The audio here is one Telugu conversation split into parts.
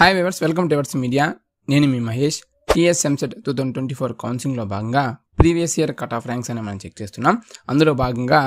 హాయ్ వివర్స్ వెల్కమ్ టు వర్స్ మీడియా నేను మీ Mahesh TS EAMCET two thousand twenty four కౌన్సిలింగ్లో భాగంగా previous year cut off ranks అని మనం చెక్ చేస్తున్నాం అందులో భాగంగా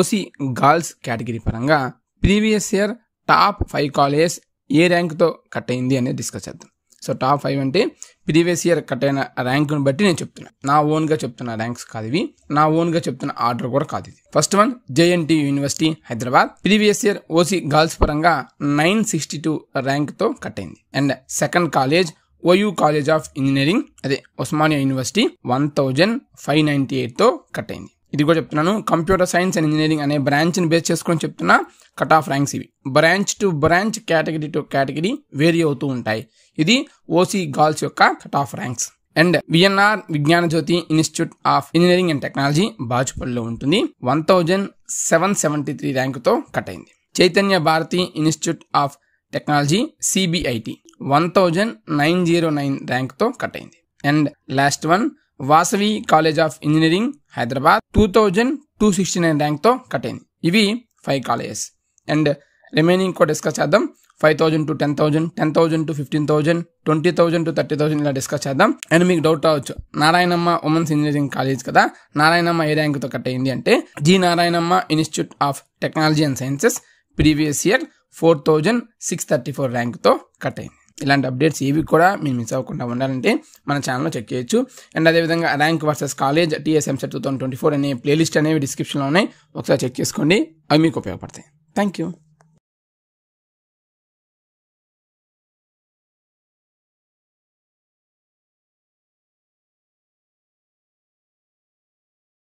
ఓసీ గర్ల్స్ కేటగిరీ పరంగా previous year top five colleges ఏ ర్యాంక్తో కట్ అయింది అనేది డిస్కస్ చేద్దాం సో టాప్ ఫైవ్ అంటే ప్రీవియస్ ఇయర్ కట్ అయిన ర్యాంక్ను బట్టి నేను చెప్తున్నా నా ఓన్గా చెప్తున్న ర్యాంక్స్ కాదు ఇవి నా ఓన్గా చెప్తున్న ఆర్డర్ కూడా కాదు ఇది first one JNT university Hyderabad previous year OC girls పరంగా నైన్ సిక్స్టీ టూ ర్యాంక్తో కట్ అయింది and second college OU college of engineering అదే Osmania university one thousand five ninety ఎయిట్తో కట్ అయింది ఇది కూడా చెప్తున్నాను కంప్యూటర్ సైన్స్ అండ్ ఇంజనీరింగ్ అనే బ్రాంచ్ని బేస్ చేసుకొని చెప్తున్నా కట్ ఆఫ్ ర్యాంక్స్ ఇవి branch to branch category to category vary అవుతూ ఉంటాయి ఇది ఓసీ గర్ల్స్ యొక్క cut off ranks and VNR Vignana Jyothi institute of engineering and technology బాచుపల్లిలో ఉంటుంది one thousand seven seventy three ర్యాంకుతో కట్ అయింది Chaitanya Bharathi institute of technology CBIT one thousand nine zero nine ర్యాంక్తో కట్ అయింది and last one Vasavi college of engineering Hyderabad two thousand two sixty nine ర్యాంక్తో అయింది ఇవి ఫైవ్ కాలేజెస్ అండ్ రిమైనింగ్ కూడా డిస్కస్ చేద్దాం five thousand to ten thousand ten thousand to fifteen thousand twenty thousand to thirty thousand ఇలా డిస్కస్ చేద్దాం అండ్ మీకు డౌట్ రావచ్చు నారాయణమ్మ ఉమెన్స్ ఇంజనీరింగ్ కాలేజ్ కదా నారాయణమ్మ ఏ ర్యాంక్తో కట్ అయింది అంటే G Narayanamma institute of technology and sciences previous year four thousand six thirty four ర్యాంక్తో కట్ అయింది ఇలాంటి అప్డేట్స్ ఏవి కూడా మీరు మిస్ అవ్వకుండా ఉండాలంటే మన ఛానల్లో చెక్ చేయొచ్చు అండ్ అదేవిధంగా rank versus college TS EAMCET two thousand twenty four అనే ప్లేలిస్ట్ అనేవి డిస్క్రిప్షన్లో ఉన్నాయి ఒకసారి చెక్ చేసుకోండి అవి మీకు ఉపయోగపడతాయి థ్యాంక్ యూ